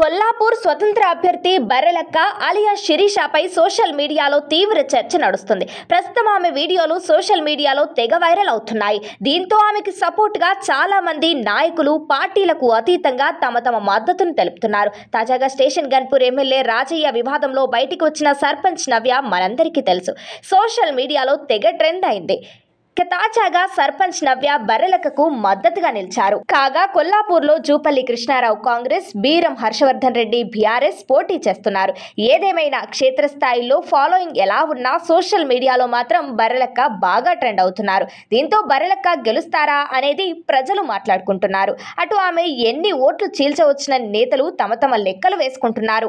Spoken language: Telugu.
కొల్లాపూర్ స్వతంత్ర అభ్యర్థి బర్రెలక్క అలియా శిరీషపై సోషల్ మీడియాలో తీవ్ర చర్చ నడుస్తుంది ప్రస్తుతం ఆమె వీడియోలు సోషల్ మీడియాలో తెగ వైరల్ అవుతున్నాయి దీంతో ఆమెకి సపోర్ట్గా చాలా మంది నాయకులు పార్టీలకు అతీతంగా తమ తమ మద్దతును తెలుపుతున్నారు తాజాగా స్టేషన్ గన్పూర్ ఎమ్మెల్యే రాజయ్య వివాదంలో బయటికి వచ్చిన సర్పంచ్ నవ్య మనందరికీ తెలుసు సోషల్ మీడియాలో తెగ ట్రెండ్ అయింది తాజాగా సర్పంచ్ నవ్య బర్రెలకకు మద్దతుగా నిలిచారు కాగా కొల్లాపూర్లో జూపల్లి కృష్ణారావు కాంగ్రెస్ బీరం హర్షవర్ధన్ రెడ్డి బీఆర్ఎస్ పోటీ చేస్తున్నారు ఏదేమైనా క్షేత్రస్థాయిలో ఫాలోయింగ్ ఎలా ఉన్నా సోషల్ మీడియాలో మాత్రం బర్రెలక్క బాగా ట్రెండ్ అవుతున్నారు దీంతో బర్రెలక్క గెలుస్తారా అనేది ప్రజలు మాట్లాడుకుంటున్నారు అటు ఆమె ఎన్ని ఓట్లు చీల్చవచ్చిన నేతలు తమ తమ లెక్కలు వేసుకుంటున్నారు